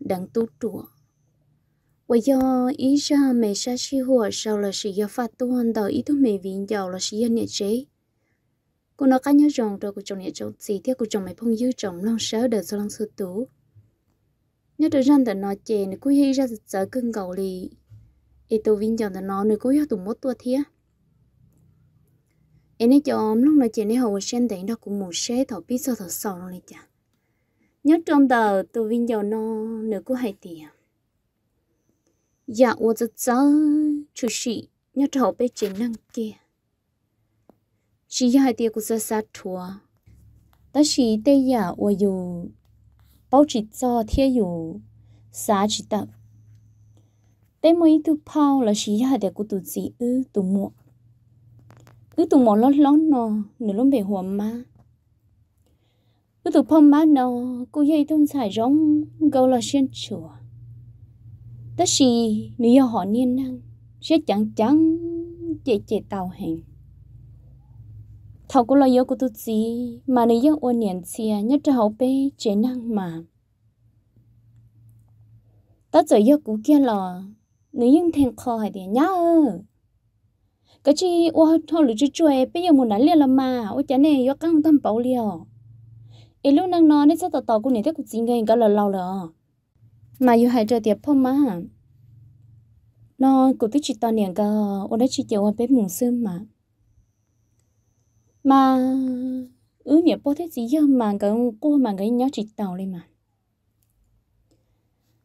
đang tu trụ. Và do ý ra mẹ sa chi hùa sau là sự do phát tu hoàn đầu ý thức mẹ viện giàu là sự do nhẹ chế. Cô nói cá nhớ rằng rồi cô chồng nhẹ chồng gì theo cô chồng mẹ phong dư chồng long sớ đời do long sư tú. Nhớ được rằng tại nó chè này cú hi ra sợ cưng cầu lì. Ý tu viện giàu tại nó nơi cú hiếu tụng mốt tua thía. Em ấy cho ông lúc nói chè này hầu sen đánh đó cũng mù xe thọ biết sao thọ sầu nó này chả nhớ trong tờ tôi vinh dầu nó nửa cô hai tiền à? dạ ô giờ giờ chú sĩ nhớ trâu bé chỉ năng kia chỉ hai tiền của sơ sát thua ta chỉ tây dạ ô dù bao chỉ cho thiên dù xa chỉ tập tây mới tu pao là chỉ hai tiền của tụ gì ư tụ mua ư tụ mua lót lót nó nửa lúc về hoa má cứ tụ phong má nó cô dây tôn xài rong gâu là xuyên chùa tất xì nếu do họ niên năng sẽ chẳng chẳng chạy chạy tàu hình thầu cô lo yếu của tôi gì mà nếu do ôn niệm xìa à, nhất cho hậu bê chế năng mà tất giờ do cú kia là nếu nhưng thèm kho hay để nhá ơ cái chi ô thôi lựa chơi chơi bây giờ muốn đánh liền là mà ô chả này do căng tâm bảo liều ít lúc năng nó nên sẽ tò tò cũng nên thấy cũng chính người, cái là lâu rồi mà yêu hai trời tiệp phong mà nó cũng thích chỉ tao niệm cái ôn đã chỉ chịu ôn bé mùng sương mà mà ứ niệm bao thế gì giờ mà cái cô mà cái nhớ chỉ tàu đi mà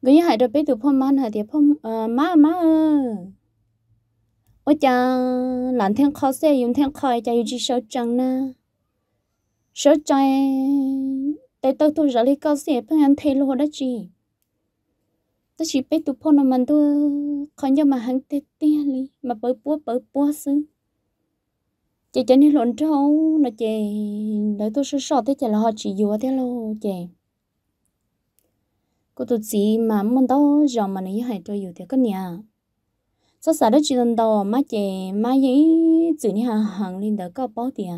cái yêu hai trời bé từ phong mà hai tiệp phong ờ, má má ôi cha làm thiên khó xe dùng thiên khó cha yêu chỉ sâu trắng na sợ chạy để tôi tôi giờ lấy câu xe phải ăn thay luôn đó chị tôi chỉ biết tụi phong mình tôi còn nhau mà hắn tê tê đi mà bơi búa bơi búa xứ chị chạy nên lộn trâu nó chị để tôi sợ sợ thế chị là họ chỉ dùa thế lo chị cô tôi chị mà muốn đó giờ mà nó hay cho dù thế cái nhà sao sao đó chị lần đầu mà chị mà giấy chữ này hàng hàng lên đó có bao tiền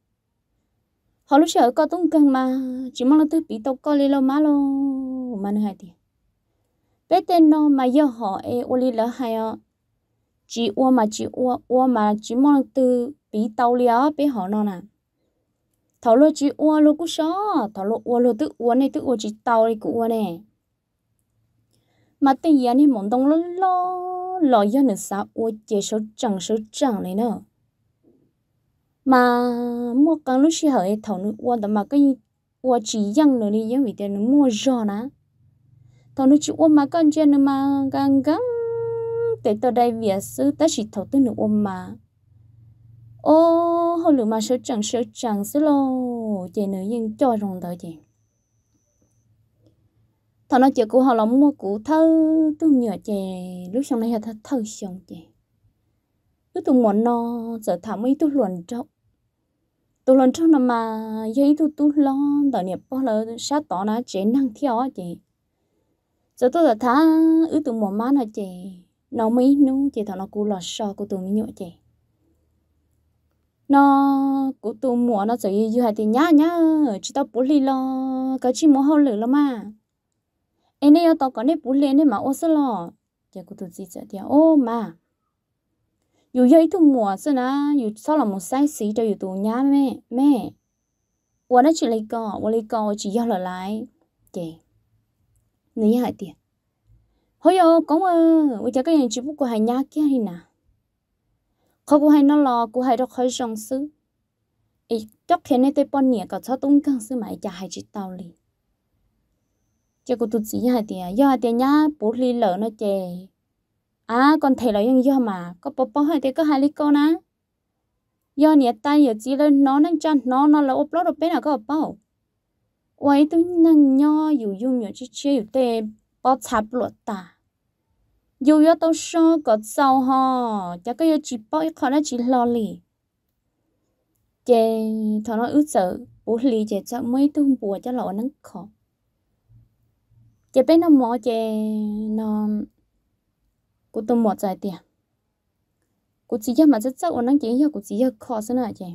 họ lúc sợ có tung cân mà chỉ mong là tôi bị tàu coi lilo má lo mà nữa hai thì bé tên nó mà giờ họ e ô li lỡ hai ọ chỉ ô mà chỉ ô ô mà chỉ mong là tôi bị tàu lió bé họ nó nè thảo lô chỉ ô lô cũng sợ thảo lô ô lô tự ô này tự ô chỉ tàu này cú ô này mà tên gì anh em muốn đông lo lo lo giờ nữa sao ô chế số chẳng số chẳng này nữa mà mua con lúc xưa hở thầu nó uo đó mà cái uo chỉ dăng nữa đi giống vì thế nó mua giò nè thầu nó chỉ uo mà con chơi nữa mà gang gang tới tới đây việc à sư ta chỉ thầu tới nữa uo mà ô hồi lửa mà sơ chẳng sơ chẳng xí lo chơi nữa nhưng cho rồng tới chơi thằng nó chị cũ họ là mua cũ thơ tôi nhờ chơi lúc xong này thơ thơ xong chơi cứ tụ món nó giờ thả mấy tụ luồn trâu tụ luồn trâu là mà dây tụ tụ lo đợi nè bao là sát tỏ nó chế năng theo chị giờ tôi là thả ứ tụ món má nó chị nó mấy nu chị thằng nó cú lọt sò của tụ mấy nhựa chị nó của tụ mùa nó giờ như hai tiền nhá nhá chỉ tao bố lì lo cái chỉ muốn hậu lử lắm mà em này tao có nếp bố lên nên mà ô sơ lo giờ của tụ gì giờ thì ô mà 有一头毛子呢，有少了毛塞死着有多伢咩咩，我那起来讲，我来讲我只要了来，对，你还点？好哟，讲我，我这个人只不过还伢家哩呐，可我还那了，我还都开上司，诶，昨天那对半年搞错东江是买家还知道哩，这个肚子还点，要还点伢不离了那姐。à còn thể là những do mà có bố bố hay thì có hai lý cô na do nhiệt tay giờ chỉ lên nó nâng chân nó nó là ốp lót ở bên nào có bố quay tôi nâng nho dù dùng nhiều chiếc chiếc, dù tê bó chạp lột ta dù yếu tao so có sau ho chắc có chỉ bó ít khó nó chỉ lo lì chè thọ nó ướt sợ bố lì chè chắc mấy tôi bùa cho lọ nắng khó chè bên nó mò chè nó cô tôi một giải tiền cô chỉ cho mà rất chắc ổn năng chỉ cho cô chỉ cho khó thế nào chị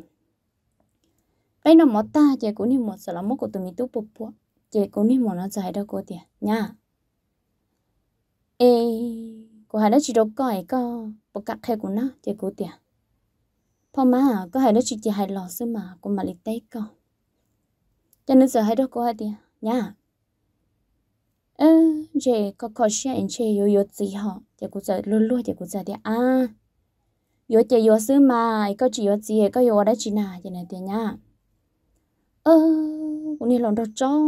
bây nó mất ta chị cũng niệm một sợ là mất cô tụi mình tu bụp bụp chị cũng niệm một nó giải đâu cô tiền nha ê cô hai đó chỉ đâu coi co, bộc cắt theo của nó chị cô tiền thôi mà có hai đó chỉ chị lò xí mà cô mà lịch tết con cho nên giờ hai đó cô hai tiền nha ơ chị có có xe anh chị yo yo gì họ, thì cũng giờ luôn luôn thì cũng giờ thì à yo chị yo xứ mà có chị yo gì có yo đã chị nào chị này thì nhá ơ cũng như lòng đó cho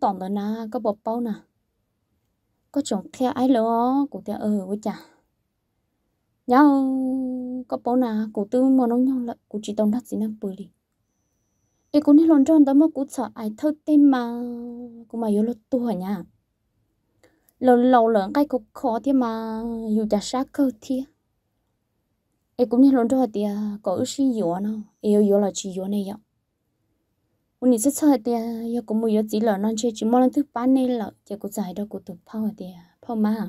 tỏng đó na có bọc bao nè có chồng theo ai lo cũng theo ờ với chả nhau có bao nà cũng tư mà nó nhau lại cũng chỉ tông đất gì năng bự đi ê cũng như lòng tròn đó mà cũng sợ ai thâu tên mà cũng mà yo lo tua nhá lâu lâu lần cái cũng khó thế mà dù chả sát cơ thì, ấy cũng như luôn rồi thì có ước gì yếu nó yêu yếu là chỉ yếu này vậy hôm nay rất sợ thì giờ cũng mua yếu chỉ là non chơi chỉ mong thứ ba này là chỉ có giải đâu cũng tụt phao thì phao má,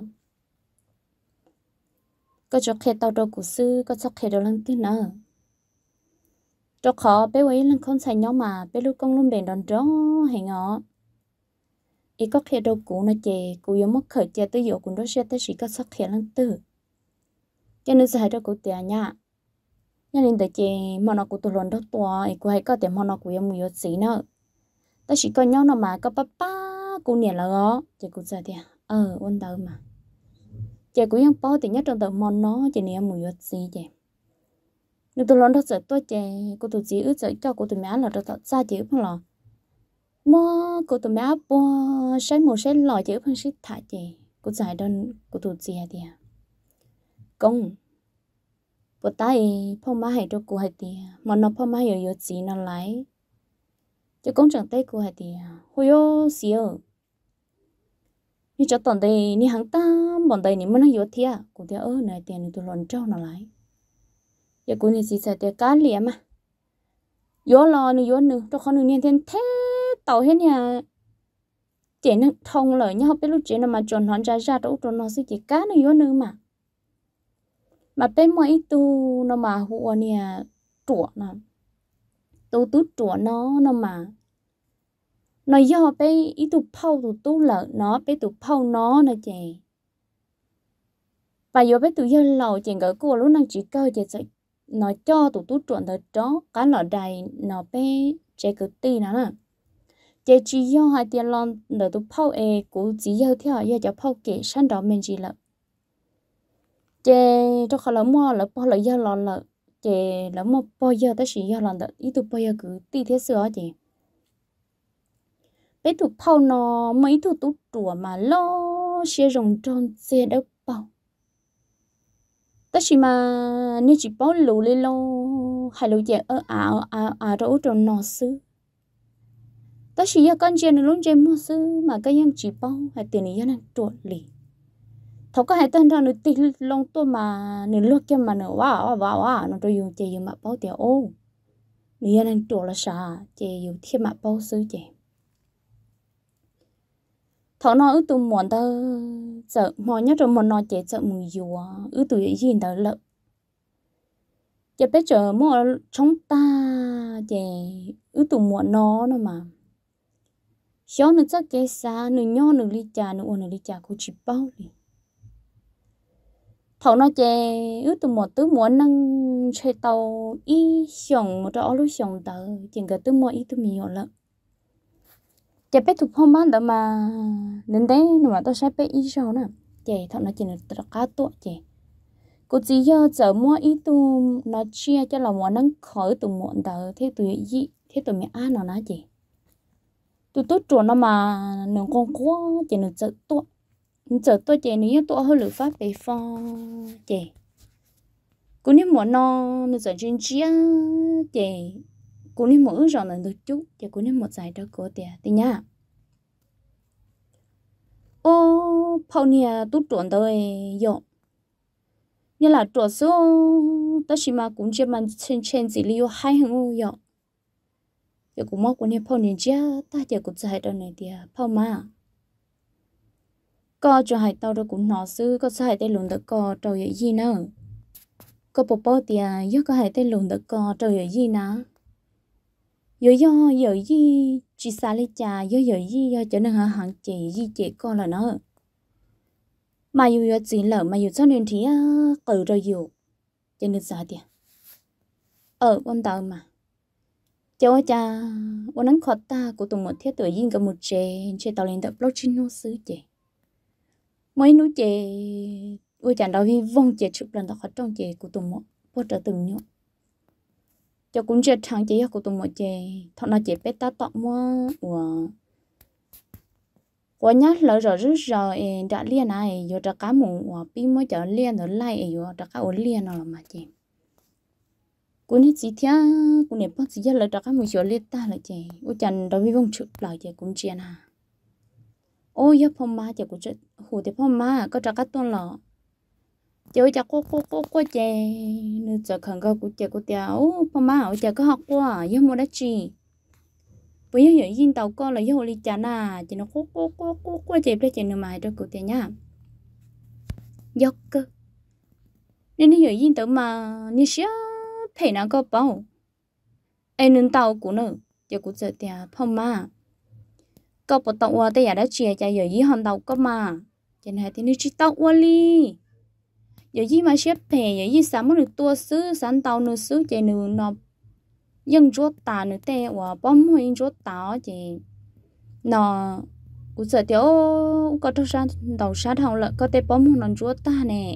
có cho khe tàu đâu cũng sư có cho khe đâu lần thứ nữa cho khó bé ấy lần không xài nhau mà bé lúc con luôn bền đòn đó hay ngọ ý có khi đâu cũ nó chè cũ giống mất khởi chè tới giờ cũng đó sẽ tới chỉ có sắc khía lần từ cho nên giờ hai đâu cũ tiền nhá nhà nên tới chè mà nó cũ tụi lớn đó to, ý cũ hay có tiền mà nó cũ giống mùi yếu xí nữa ta chỉ có nhau nó mà có bắp ba cũ nè là đó chè cũ giờ thì ờ ôn tờ mà chè giống cũ ยัง bao thì nhất trong tờ mòn nó chè nè mùi yếu xí chè nếu tụi lớn đó sợ tôi chè cô tụi gì ước sợ cho cô tụi mẹ là đó xa chữ không là mua cô tụi mẹ bò sẽ một sẽ lò chữ phân sĩ thả chị cô giải đơn cô tụi chị à tiề công bữa tay phong má hay cho cô hay tiề mà nó phong má hiểu hiểu gì nó lại, cho công chẳng tay cô hay tiề hồi ô xíu như cho tuần đây ni hàng ta bọn đây ni muốn nó hiểu thiệt cô tiề ơ này tiền tụi lòn trâu nó lại, giờ cô này gì sẽ tiề cá liền mà yếu lo nữa yếu nữa cho con nữa nên thế tàu hết nhà chị nó thông lời nhau biết lúc chị nó mà tròn nó ra ra đâu tròn nó sẽ chỉ cá nó yếu nữa mà mà bên mỗi tu nó mà hùa nè trụa nè tu tu trụa nó nó mà nó do bé ý tu phâu tu tu lợ nó bé tu phao nó nè chị và giờ bé tu do lầu chị gỡ cua lúc năng chỉ câu chị sẽ nó cho tụ tu trộn tới đó cá lọ đầy nó bé chế cực tì nó nè chế chỉ do hai tiền lon để tụ phao e cũng chỉ yêu theo do cho phao kể sẵn đó mình chỉ là chế cho khó là mua là bao là yêu lon là chế là mua bao yêu tới chỉ yêu lon đó ít tụ bao yêu cứ tùy thế sửa chị bé tụ phao nó mấy tụ tụ chùa mà lo xe rồng tròn xe đâu bao tất chỉ mà nếu chỉ bao lù lên lo hay lù chế ở à ở à ở đâu tròn nó xứ ta chỉ ya con chen luôn chen mua sư mà cái yang chỉ bao hay tiền này yang trộn lì thấu cái hai tên đó nó tì long tôi mà nó lúc kia mà nó wow wow wow nó tôi dùng chơi dùng mà bao tiền ô nó yang trộn là sao chơi dùng thêm mà bao sư chơi thọ nó ư tụ muộn ta sợ mò nhất rồi muộn nó chơi sợ mùi dùa ư tụ gì đó lợ chế bây giờ mua chúng ta chơi, ư tụ muộn nó nó mà xó nó cho cái xa nó nhó nó lý trà nó uống nó lý trà cô chỉ bao đi thầu nó chè ước tụi một tứ muốn năng chơi tàu y xong một đó lúc xong tờ chừng cả tứ mua y tụi mình lận chè bé thuộc phong bán đó mà nên đấy mà tao sẽ bé y xong nè chè thầu nó chè nó tất cả tụi chè cô chỉ giờ giờ mua ý tu nó chia cho là muốn nâng khởi tụi muộn tờ thế tụi gì thế tụi mẹ ăn nó nói gì tôi tôi chỗ nó mà nương con quá chị nương chợ tôi chợ tôi chỉ nếu tôi hơi lửa phát để pho chỉ cô nếu muốn nó nương giải chuyên chia chỉ cô nếu muốn rồi là được chút chỉ cô nếu muốn giải cho cô tiền tiền nhá ô phao nia tôi chuẩn tới rồi như là chuẩn số tất nhiên mà cũng chỉ mang trên trên chỉ liu hai hàng ô rồi giờ cũng móc của nè phong nè giá ta giờ cũng chạy đâu này thì à, phong mà có cho hai tao đâu cũng nó sư có sai tên lùn được co trâu vậy gì nữa có bố bố thì giờ à, có hai tên lùn được co trâu vậy gì nữa giờ giờ giờ gì chỉ xa lấy cha giờ giờ gì giờ trở nên hàng chị gì chị con là nó mà dù giờ chỉ lỡ mà dù cho nên thì cử rồi dù cho nên sao thì ở à. ờ, con tao mà cho cha ôn nắng khó ta của tụi một thiết tuổi yên cả một trẻ trẻ tàu lên tập blockchain nó xứ trẻ mấy nụ trẻ ôi chàng đó vì vong trẻ chụp lần đó khó trong trẻ của tụi một bỏ trở từng nhau cho cũng trẻ thằng chị của tụi một trẻ thọ nó trẻ bé ta tọt mua của của nhát lỡ rồi rứt rồi đã liên này rồi đã cá mùng của pin mới trở liên rồi lại rồi đã cá ổn liên rồi mà chị cú nét gì thế cú nét bắt gì là đó các mình sửa lên ta là chị u chân đối với vong chụp lại chị cũng chuyện à ôi giờ phong ma chị cũng chết hồ thì phong ma có trả các tuần lọ chị ơi chắc cô cô cô cô chị nên giờ khẩn cầu cú chị cú tia ô phong ma ở chị có học qua ya mua đã chị bây giờ giờ yên tàu con là ya hồ ly chả nà chị nó cô cô cô cô cô chị bây chị nó mài cho của tia nhá dọc cơ nên giờ yên tàu mà như sao thấy nó có bảo anh nâng tàu cũng nữa giờ cũng giờ tiền phong mà có bộ tàu qua đây à, đã chia cho giờ gì hòn tàu cơ mà cho nên thì nó chỉ tàu qua đi giờ gì mà xếp thề giờ gì sắm được tua sứ sắm tàu nữa sứ chạy nữa nó dân chúa ta nữa tê và bom hoa dân chúa ta chị nó cũng sợ tiểu có trong sáng tàu sát hồng lợn có tê bom hoa nó chúa ta nè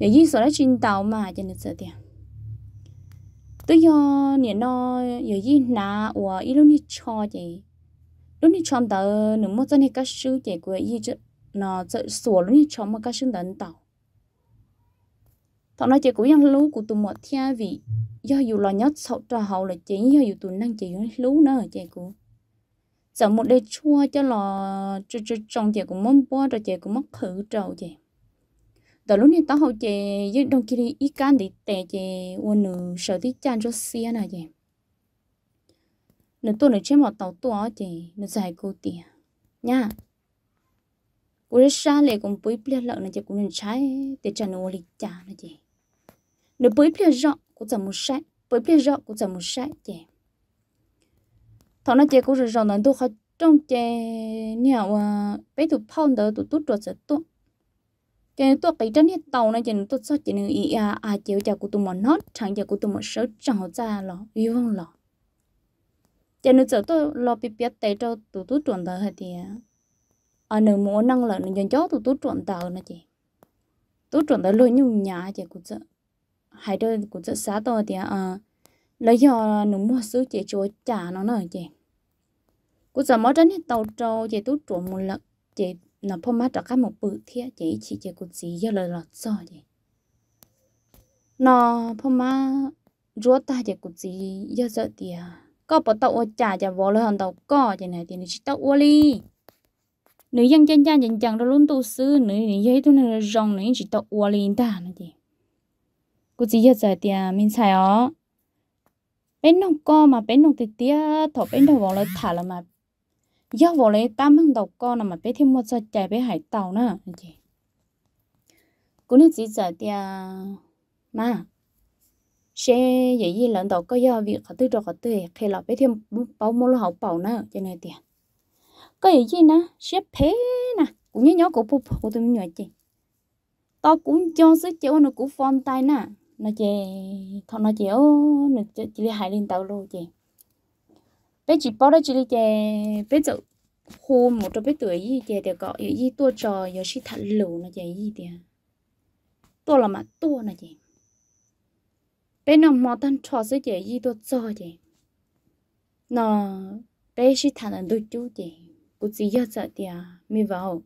giờ gì sợ đã chín tàu mà cho nên sợ tiền tôi cho niệm nó giờ gì nà và ít lúc đi cho chị lúc đi chọn tờ nửa một thì cái sư chị của gì chứ nó sẽ sủa lúc này chọn một cái sư đánh tàu thằng nói chị cũng đang lú của tụi một thia vì do dù lo nhất sau trò hậu là chị do dù tụi năng chị lú nữa chị cũng sợ một đề chua cho lò cho cho chồng chị cũng muốn bó rồi chị cũng mất thử trầu chị đó lúc này tao học chị với đồng kỳ đi ý can để tệ chị ôn nửa sợ tí chan cho xia nè chị nửa tuần nửa chế một tàu tua chị nửa giải cô tiền nha cô rất xa lệ cũng bơi bia lợn này chế cũng nên trái để chăn uốn lịch chả nè chị nửa bơi bia rọ cũng chẳng một sai bơi bia rọ cũng chẳng một sai chị thằng nó chị cũng rất rồi nó tôi học trong chị nhiều à bây tụ phong đó tụ tút rồi sẽ tụ cái tôi cái chân hết tàu này cho tôi sao cho nên ý à à chiều chào của tôi một nốt chẳng chào của tôi một sợ chẳng ra lọ yêu không lọ cho nên giờ tôi lo bị biết tay cho tôi tôi chuẩn tờ hết thì à, à nếu muốn năng là nên cho tôi tôi chuẩn tờ nữa chị tôi chuẩn tờ luôn nhung nhà chị cũng sợ hai đôi cũng sợ xá tôi thì à, à lấy do nếu muốn sứ chị chúa trả nó nữa chị cũng giờ mỗi tránh hết tàu trâu chị tôi chuẩn một lần chị nó phô mát cho các một bự thiết chỉ chỉ chỉ cụt gì giờ lời lọt so vậy nó phô má rúa ta chỉ cụt gì giờ sợ tiề có bỏ tàu chả trả vỏ lời hòn tàu có vậy này thì nó chỉ tàu ly, nếu dân chân chân chân chân đó luôn tu sư nữ giấy tu này rong nữ chỉ tàu ua lên ta nó gì cô gì giờ giờ thì mình xài ó bên nông co mà bên nông thì tiếc, thọ bên đầu vào là thả là mà giờ vô lấy tám măng đầu con là mà bé thêm một sợi chạy bé hải tàu nữa chị cô nên chỉ giờ thì mà xe dễ gì lần đầu có do việc họ tư cho họ tư khi là bé thêm bao mua học bảo nữa cho nên tiền có dễ gì nữa xếp thế nè cũng nhớ nhớ của phụ của tôi nhỏ chị to cũng cho sức chịu nó cũng form tay nè nó chị thằng nó chịu nó chị hại lên tàu luôn chị bé chỉ bỏ đó chỉ là chè bé tự khô một trong bé tuổi gì chè để gọi gì tua trò giờ chỉ thật lù nó chè gì thì à. tua là mà tua nó chè bé nó mò tan trò sẽ chè gì tua trò chè nó bé chỉ thật là đôi chú chè cô chỉ giờ sợ thì à, mi vào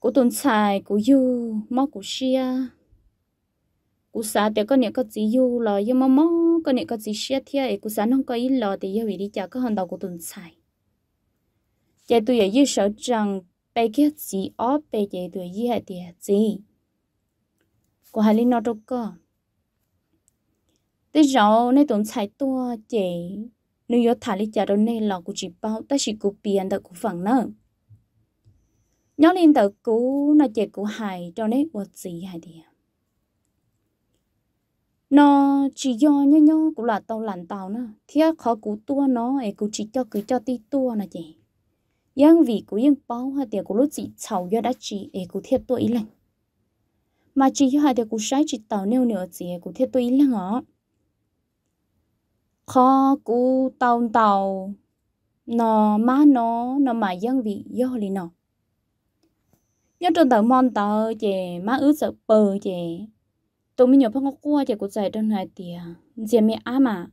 cô tuần xài cô yêu mò cô xia cú sa thì có niệm có chỉ yêu lo yêu mà mắm có niệm có chỉ xe thiệt cú sa nó có ít lo thì yêu vì đi chợ có hàng đầu của tuần xài chạy tôi ở dưới sở rằng bây kia chỉ ó bây giờ tôi dưới hệ thì gì có hai linh nó đâu có tới rồi nay tuần xài tua chạy nếu yêu thả đi chợ đâu nay lo cú chỉ bao ta chỉ cú biển đã cú phẳng nữa nhớ lên tự cú nó chạy cú hài cho nên vật gì hài thì nó chỉ do nhó nhó cũng là tàu lặn tàu nữa thiệt khó cú tua nó ấy cũng chỉ cho cứ cho tí tua là chị yang vì cũng yang bao hai tiền cũng lúc chị chầu do đã chị ấy cũng thiệt tua ý mà chỉ cho hai tiền cú sai chị tàu nêu nửa chị ấy cũng thiệt tua ý lạnh khó cú tàu tàu nó má nó nó mà yang vì do lì nó nhớ trên tàu mon tàu chị má ướt sợ bờ chị tôi mình nhớ phong có qua chạy của giải trong này tìa dìa mẹ á mà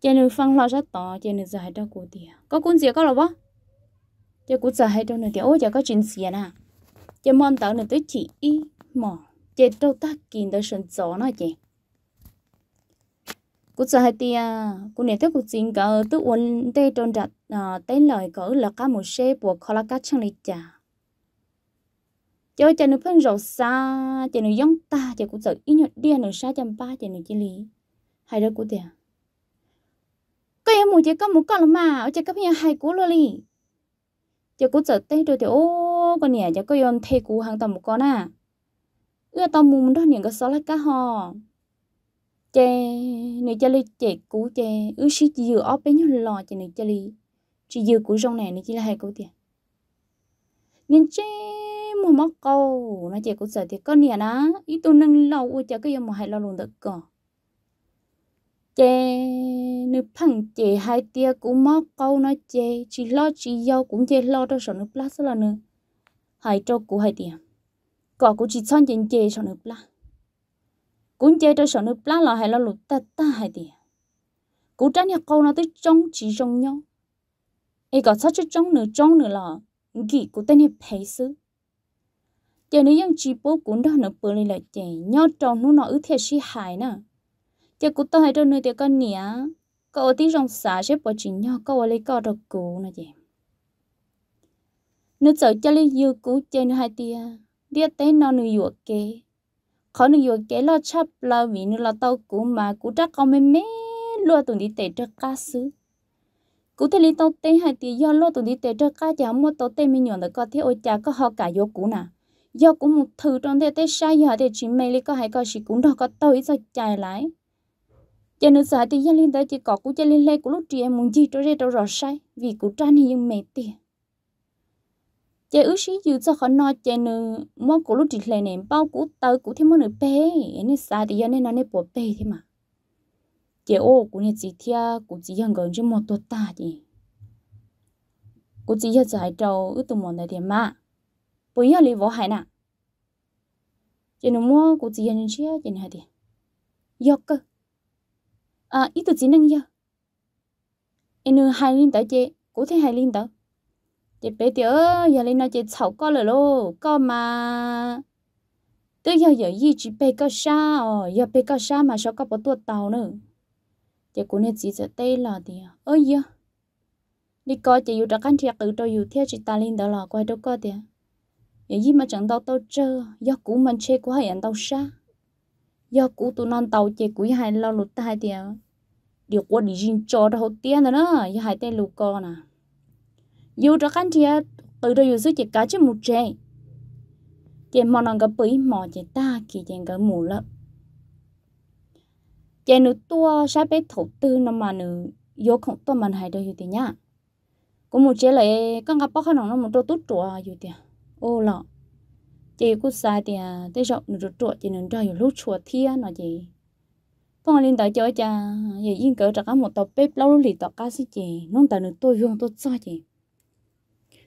chạy nữ phong lo rất to chạy nữ dài trong của tìa có cuốn gì có là bó chạy của giải trong này tìa ôi chạy có chuyện dìa nè chạy mòn tàu nữa tới chỉ y mỏ chạy đâu ta kín tới sân gió nó chạy cú sợ hai tia cú nè tới cú xin cả tới uốn tay trong đặt à, tên lời cỡ là cá một xe buộc khó là cá chẳng lịch chả cho cho nó phân rộng xa cho nó giống ta cho cũng sợ ít nhọn điên nó xa chăm ba cho nó chỉ lý hai đứa cũng thế à? cái em muốn chơi có muốn con là mà ở chơi cấp nhà hay cú lo li cho cũng sợ tê rồi thì ô con nè cho có yon thầy cú hàng tầm một con à ưa tao mù đó những có số lại cá hò chè nữ chơi li chè cú chè ư xí chỉ dừa óp bên nhau lò chè nữ chơi li chỉ dừa cú rong này nữ chỉ là hai cú tiền nên chè mua móc câu nó chỉ cũng sợ thì có nè nó ít tôi nâng lâu ôi chả cái gì mà hay lo luôn được cơ chè nữ phẳng chè hai tia cũng móc câu nó chè chỉ lo chỉ yêu cũng chè lo cho sợ nữ plus là nữ hai trâu cũng hai tia cỏ cũng chỉ son chén chè sợ nữ plus cũng chè cho sợ nữ plus là hay lo lụt ta ta hai tia cũng tránh nhà câu nó tới trong chỉ trong nhau ai có sao chứ trong nữa trong nữa là nghĩ cũng tên hiệp thấy sự giờ nếu những chị bố cũng đó nó bự lên là chị nhớ trong nó nó ứ thiệt sĩ hại nè giờ cũng tao hay đâu nữa thì con nhỉ cậu tí rong xả sẽ bỏ chị nhớ cậu lấy cậu được cũ nè chị nếu sợ cho lấy yêu cũ chơi nữa hai tia đĩa té nó nữa yuộc kê khó nữa yuộc kê lo chắp lo vì nữa là tao cũ mà cũ chắc con mê mê luôn tụi đi tệ cho cá sứ cú thế lý tao tên hai tí do lo tụi đi tệ cho cá chả mua tao tên mình nhọn được có thế ôi chả có họ cả vô cũ nà do cũng một thứ trong thế thế sai giờ thì chỉ mày lấy có hay có chỉ cũng đó có tôi sao chạy lại cho nên sợ thì gia linh tới chỉ có cũng gia linh lên của lúc chị em muốn gì cho đây đâu rõ sai vì cũng tranh nhưng mệt tiền chị ước sĩ dự cho khó nói chị nữ món của lúc chị lên nè bao của tớ của thêm món nữ bé nên sợ thì do nên nó nên bỏ bé thế mà chị ô của nên chị thia của chị hàng gần trên một tuần ta gì của chị giờ giải trâu ước tụi món này thì mà bây giờ lấy vỏ hải nè chỉ nó mua cũng chỉ hành chia chỉ này thì giọt cơ à ít tụi chỉ năng giờ em hai linh tới chị cũng thấy hai linh tới chị bé tiểu giờ lên nói chị xấu có rồi lô có mà tự giờ giờ gì chị bé có sao giờ bé sao mà sao có bỏ tuột nữa chị cũng nên chỉ sợ tê là thì ơi giờ đi coi chị yêu đã căn thiệt tự cho yêu theo chị ta đó là coi đâu coi thì giờ gì mà chẳng đâu tao chơi do cũ mình chơi của hai anh tao xa do cũ tụi non tàu chơi của hai lo lụt ta hai tiền à, điều qua đi xin cho đó tiền nữa đó giờ hai tên lụt con à dù cho khăn thì từ đây dù sức chỉ cá chứ một chơi chị mò nàng cái bẫy mò chị ta kỳ chị cái mù lợ chị nữ tua sẽ bé thổ tư nó mà nữ vô không tua mình hay đâu gì thì nhá có một chế lệ con gặp bác nó một trâu tút trùa gì thì à ô lọ chị cút sai thì à, tới rộng rụt chuột chị nên cho hiểu lúc chùa thia nó gì phong lên tới chơi cha giờ yên cỡ trả một tàu bếp lâu lì tàu cá xí chị nông tàu nữa tôi vương tôi cho chị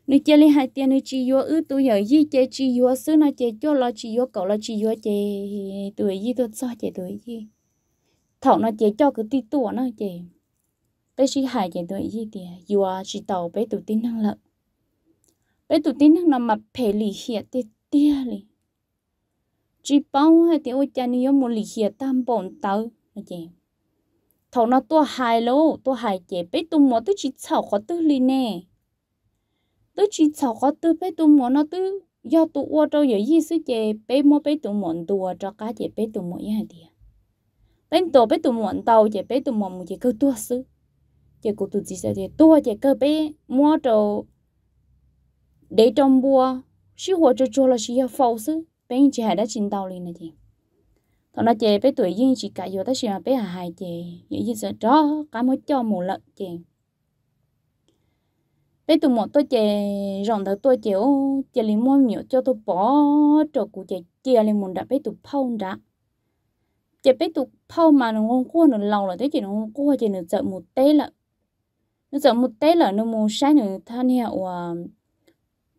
nữ chơi lên hai tiền nữ chị vô ư tôi giờ gì chơi chị vô xứ nó chơi cho lo chị vô cậu lo chị vô chơi tuổi gì tôi cho chị tuổi gì thảo nó chơi cho cứ tí tuổi nó chị bé sĩ hài chị tuổi gì thì vừa chị tàu bé tụi tin năng lợn bé tụi tin thằng nào mà phê lì hiệt tê tia lì chỉ bao hay tiếng ôi cha nhiều một lì hiệt tam bổn tao là gì thầu nó tua hài lô tua hài chế bé tụi mò tụi chỉ chảo khó tư lì nè tụi chỉ chảo khó tư bé tụi mò nó tụi do tụi ô trâu giờ gì suy chế bé mò bé tụi mòn tua cho cá chế bé tụi mò như thế bên tổ bé tụi mòn tàu chế bé tụi mò một chế câu tua sư chế cụ tụi chỉ sẽ chế tua chế cơ bé mò trâu để trong bùa sư hồ cho cho là sư ya phâu sư bên chị hải đã chín tàu liền này chị thằng nó chị bé tuổi riêng chị cả vô ta sĩ mà bé hà hài chị những gì sợ đó cả mối cho mù lợn chị bé tuổi một tôi chị rộng thằng tôi chị ô chị liền mua nhiều cho tôi bỏ trò cụ chị chị liền muốn đã bé tuổi phâu đã chị bé tuổi phâu mà nó ngon cua nó lâu là thế chị nó ngon cua chị nó sợ một té là nó sợ một té là nó mù sáng nó than hẹo à,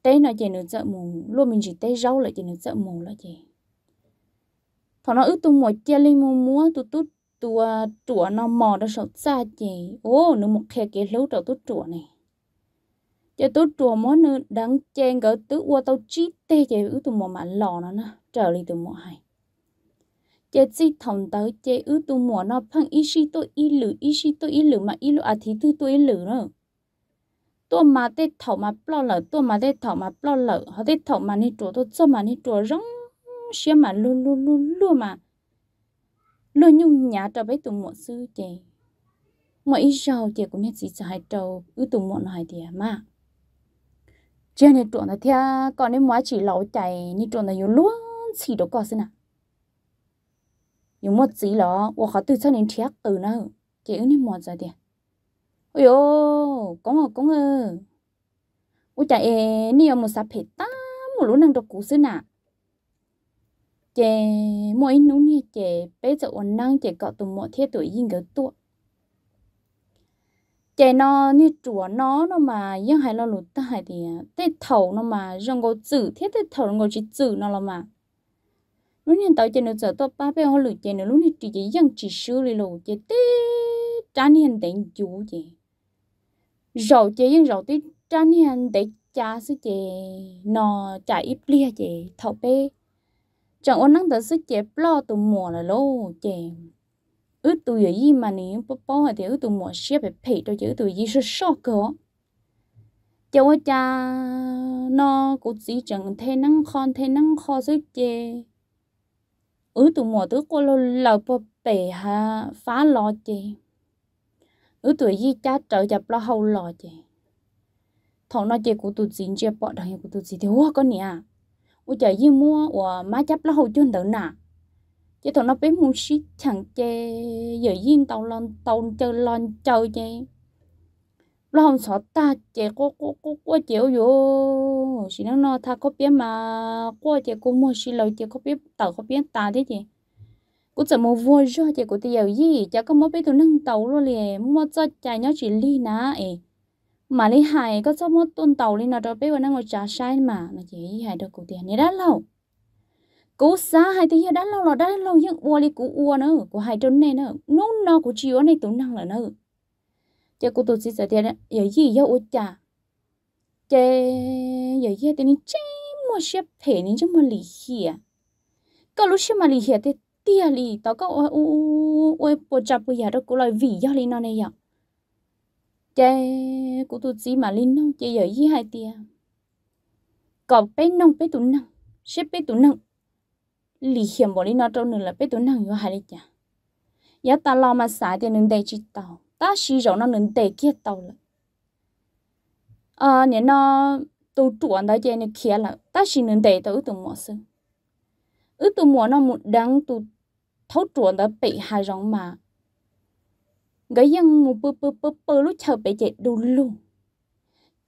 tế nó chỉ nó sợ mù luôn mình chỉ tế rau lại chỉ nó sợ mù là gì? thằng nó ước tụ một chia lên mua múa, tụ tụ tụ à, tụ nó mò nó sợ xa chỉ ô nó một khe cái lâu cho tụ tụ này cho tụ tụ món nó đắng chen gỡ tứ qua tao chi tê chỉ ước tụ một mà lò nó nè trở lại tụ một hai chế chỉ thòng tới chế ước tụ mùa nó phăng ít xí tôi ít lử ít xí tôi ít lử mà ít lử à thì thứ tôi ít lử nữa ตัวมาเตถอมาปลอเหลตัวมาเตถอมาปลอเหลเขาเตถอมานี่ตัวตัวเจ้ามานี่ตัวร้องเชี่ยมาลุลุลุลุมาลุยุ่งหยาจะไปตุ่มหมดซื้อเจมาอีเจ้าเจกูเนี่ยสีจะให้เจ้าอือตุ่มหมดหน่อยเดียมาเจ้าเนี่ยตัวนะเทียก่อนเนี่ยมัวฉีเหลาใจนี่ตัวนะอยู่ล้วนฉีดก่อนสินะอยู่หมดสีเหรอว่าเขาตื่นเช้าเนี่ยเทียตื่นนะเจ้าเนี่ยหมดจะเดีย ôi ô có ngờ có ngờ ôi chà ê nè một sạp hết ta một lũ năng độc cú xứ nà chè mỗi nú nè chè bây giờ ổn năng chè cọ tụm mọi thiết tuổi yên gỡ tụa chè nó như chùa nó nó mà yên hay lo lụt ta hay thì tết thầu nó mà rong gò chữ thiết tết thầu nó chỉ chữ nó là mà lúc hiện tại chè nó giờ tôi ba bé họ lụt chè nó lúc này chỉ chỉ yên chỉ sửa lì lụt chè tết trái hiện tại chú chè rậu chế nhưng rậu tí trăn hiền để cha sư chế nó chả ít lia chế thọ bê chẳng ôn năng tới sư chế lo tụ mùa là lô chế ước tụ yếu gì mà nè bố bố hay thì ước tụ mùa xếp phải phê cho chứ tụ gì sơ sơ cơ cháu ơi cha nó cũng chỉ chẳng thế năng con thế năng khó sư chế ước tụ mùa tứ cô lâu lâu bố bè ha phá lo chế ở tuổi gì cha trở dập lo hầu lò chị thằng nó chơi của tụi chính chị bỏ thằng của tụi chị thì hoa con nè u chơi gì mua ủa má chấp lo hầu chân đỡ nà chị thằng nó biết muốn xí chẳng chơi, giờ yên tàu lon tàu chơi lon chơi chị lo hồng sợ ta chơi có có có có chơi vô chị nó nó tha có biết mà có chơi cô mua xí lâu chơi có biết tàu có biết ta thế chị cú chở mua vua cho chị cú tiêu gì cho có mua bé tụ nâng tàu luôn liền mua cho chạy nhớ chỉ li ná ấy mà lấy hài có cho mua tuôn tàu lên nào đó bé vào năng ngồi trả sai mà là chị hài được cú tiền này đã lâu cú xa hai tí đã lâu rồi đã lâu nhưng uo đi cú uo nữa cú hai trốn này nữa nôn no cú chiếu này tụ năng là nữa cho cú tụ chỉ sợ tiền giờ gì giờ ua trả chê giờ gì tiền chê mua xe phê nên cho mua lì hiền có lúc xe mua lì hiền thì tia li tao có ôi u ôi bộ chập bây giờ đó cũng lại vì do li nó này vậy chê cũng tôi chỉ mà linh nông chê giờ gì hai tia có bé nông bé tuấn nông xếp bé tuấn nông lì hiểm bỏ linh nó trong nửa là bé tuấn nông vô hai đi chả giờ ta lo mà xả tiền nương đầy chỉ tao, ta xí rộng nó nương đầy kia tao là à ờ, nếu nó tu chuẩn đó chê nó kia là ta xí nương đầy tao tụi mọi sự ư tu mua nó một đắng tu thấu chuột đã bị hai rong mà gái dân một bơ bơ bơ bơ lúc chờ bị chạy đu lu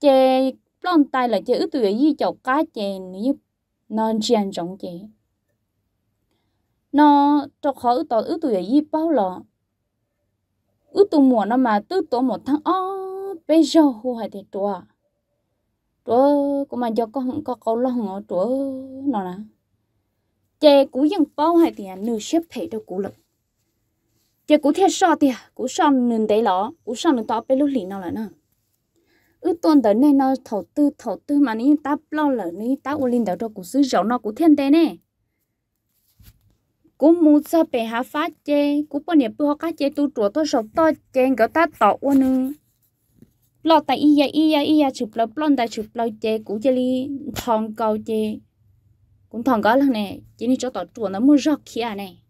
chè lon tay là chè ư tu gì chậu cá chè như non chiên rong chè nó cho khó ư tỏ ư tu gì bao lọ ư tu mua nó mà tư tổ một tháng ó bây giờ hù hai thì chùa chúa cũng mà cho con có câu lo ở chúa nó nè chế cú dân bao hay thì nửa xếp phải đâu cú lực chế cú thiệt so thì à, cú so nửa đấy lọ cú so nửa to bé lúc lì nào là nó ư tuần tới này nó thầu tư thầu tư mà ní ta lo là ní ta u linh đầu cho cú xứ rộng nó cú thiên tế nè cú mua sa bè hạ phát chế cú bao nhiêu bữa cá chế tu trùa tôi sọc to chế gỡ ta tọ u nương lo tại iya iya iya chụp lo plon tại chụp lo chế cú chơi li thòng cầu chế cũng thằng gái lần này chỉ nên cho tao chuột nó mua rác kia này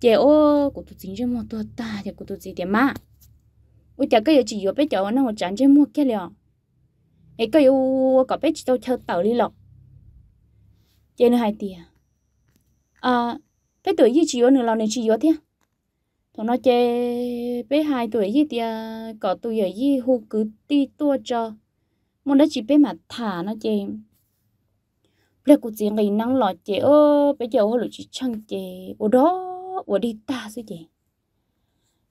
chị ô của tôi chính cho mua tụi ta thì của tôi gì thì má ôi chả cái chị vừa biết cháu nó một chán cho mua kia liền ấy cái u có biết chỉ tao chơi tàu đi lọc chị nó hai tiền à bé tuổi gì chị ô nữa lâu nên chị ô thế thằng nó chơi bé hai tuổi gì thì có tuổi gì hù cứ ti tua cho muốn nó chỉ bé mà thả nó chơi bây giờ chị ngày nắng lọt chị ơ bây giờ hồi lúc chị chăng chị ở đó ở đi ta sẽ chị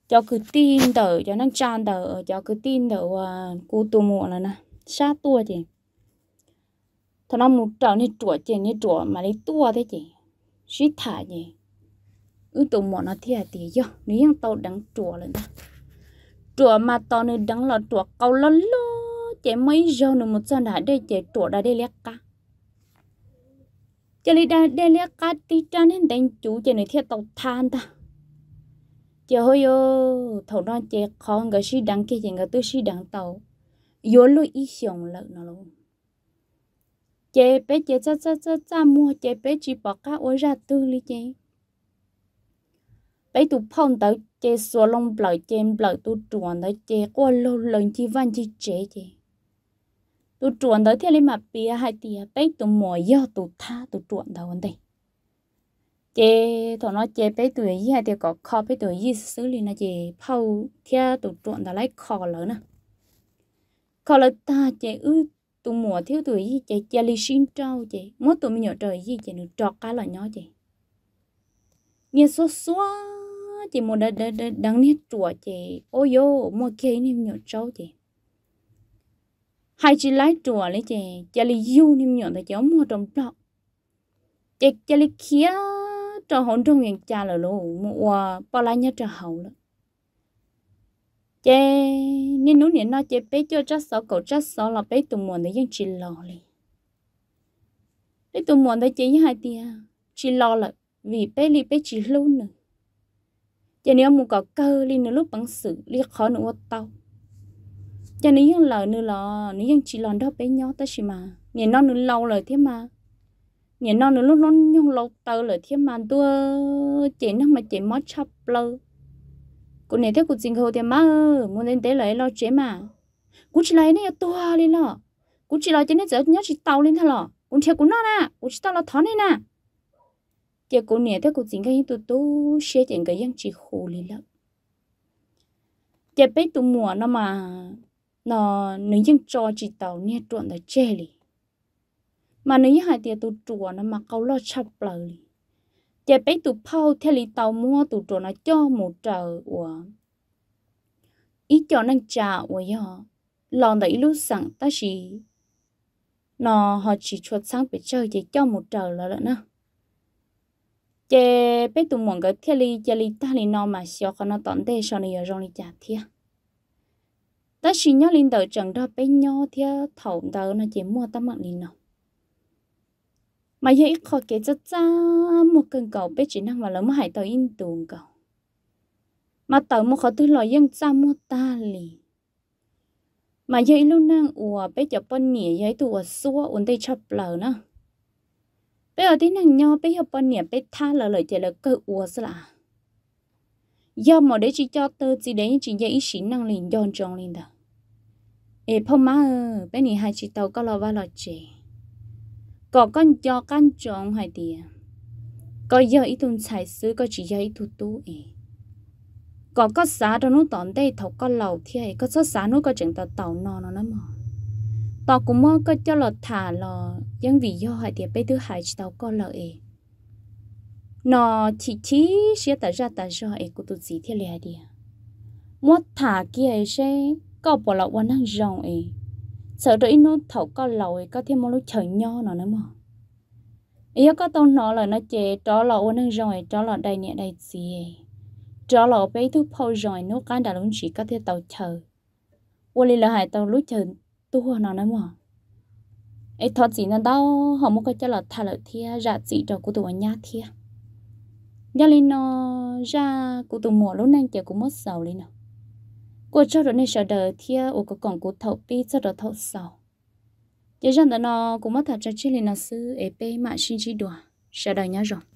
cho cứ tin tờ cho năng tràn tờ cho cứ tin tờ cô tu mùa là nè xa tua chị thằng nó một trở nên chuột chị nên chuột mà lấy tua thế chị suy thả chị ư tụ mùa nó thiệt thì chứ nếu như tao đắng chuột lên ta chuột mà tao nên đắng là chuột câu lớn lắm chị mấy giờ nữa một giờ đã đây chị chuột đã đây lét cả chỉ là đa đa lấy cái tí cho nên đánh chú chỉ này thiệt tàu than ta chỉ hơi yo thầu non chỉ con cái suy đắng kia chỉ cái tôi suy đắng tàu yếu lo ý xong là nó luôn chỉ biết chỉ cha cha cha cha mua chỉ biết chỉ bỏ cá ôi ra tư lý chỉ bé tụ phong tới chỉ xua lông bờ chỉ bờ tụ chuồn tới chỉ qua lâu lần chỉ văn chỉ chế chỉ tụ chuẩn tới thiên lên mà bia hai tìa bé tụ mỏ yo tụ tha tụ chuẩn đầu anh đây chế thằng nó chế bấy tuổi gì hai tìa có kho bấy tuổi gì xử lý nó chế phâu kia tụ chuẩn đầu lấy kho lớn nè kho lớn ta chế ư tụ mỏ thiếu tuổi gì chế chia li xin trâu chế mỗi tụ mình nhỏ trời gì chế được trọt cá là nhỏ chế nghe số số chị một đợt đợt đắng nét chùa chị ôi yo mua kia nên nhỏ trâu chị hai chị lái chùa lấy chè chè li yêu niệm nhọn ta cháu mua trong lọ chè chè li khía cho hồn trong ngành cha là lô mua bao lá nhớ cho hậu lắm chè nên nú nên nó chè bé cho chắc sáu cậu chắc sáu là bé tụi muộn thì vẫn chị lo li bé tụi muộn để chị hai tia à, chị lo là vì bé li bé chị lâu nữa chè nếu mua cỏ cơ li nữa lúc bằng sự li khó nữa tao cho nên những lời nữa là nếu những chỉ lần đó bé nhỏ ta xí mà nhìn nó nữa lâu rồi thế mà nhìn nó nữa lúc nó nhung lâu tơ rồi thế mà tôi chị nó mà chị mất chập lơ cô này thế cô chính hồ thì má muốn lên tế lấy lo chế mà cô chỉ lấy này to lên lo cô chỉ lo cho nên giờ nhớ chỉ tàu lên thôi lo cô theo cũng nó nè cô chỉ tàu lo thó lên nè chị cô này thế cô chính cái tôi tôi xe chuyện cái những chỉ hồ lên lắm chị bé tụ mùa nó mà nó nếu như cho chỉ tàu nè trộn ở chê lì mà nếu như hai tiền tụ chùa nó mà câu lo chập lời lì chè bé tụ phao theo lì tàu mua tụ chùa nó cho một trời của ít cho năng trà của yo lòng đấy lúc sẵn ta chỉ nó họ chỉ chuột sáng bị chơi chỉ cho một trời là đó nè chè bé tụ mong cái theo lì chè lì ta lì nó mà xíu còn nó tận thế cho này giờ rong lì chả thiệt ta chỉ nhớ linh đầu chẳng đó bên nhau theo thầu đầu nó chỉ mua ta mạng linh nào mà giờ ít khó kể chắc cha một cần cầu bé chỉ năng mà lớn mà hải tàu in tuồng cầu mà tàu một khó thứ lòi dân cha mua ta lì mà giờ luôn năng ủa bé chọc bọn nhỉ giờ tụ ủa xua ổn tay chập lờ nữa bây ở tí năng nhau bây giờ bọn nhỉ bé tha lờ lời chỉ là cơ ủa sao là giờ mà để chỉ cho tớ chỉ để chỉ dạy ý năng liền dọn tròn liền đó ê má ơ bé nì hai chị tàu có lo ba lo chè có con cho con chọn hai tìa có giờ ít tuần xài xứ có chỉ giờ ít tu tu có có xá đó nó tòn đây thầu có lầu thì có số xá có chừng tàu tàu nó nó mà cũng mơ có cho lọt thả lò dân vì do hai tìa bé thứ hai chị tàu có lợ ê nó chỉ chỉ sẽ tạo ra tạo ra ê của tụi gì thì lẹ đi mất thả kia ấy sẽ có bỏ lọ quan năng rồng ấy sợ rồi nó thầu có lầu ấy có thêm một lúc trời nho nó nữa mà ý có tôn nó là nó chê tró lọ quan năng rồng ấy tró lọ đây nè đây gì tró lọ bé thu phô ấy nó cái đã luôn chỉ có thêm tàu chờ quan lý là hại tàu lúc chờ tu nó nữa mà ấy thoát chỉ nó đâu họ muốn có cho lọ thả lợi thia rạ gì cho của tụi nhá thia gia linh nó ra của tụi mùa lúc này chờ cũng mất sầu lên nào cô cho rồi nên sợ đời thia à, ô có còn cô thấu pi cho đỡ thấu sầu giờ rằng nó cũng mất thật cho chị liền nó sư ép mà sinh chi đùa sợ đời nhá rồi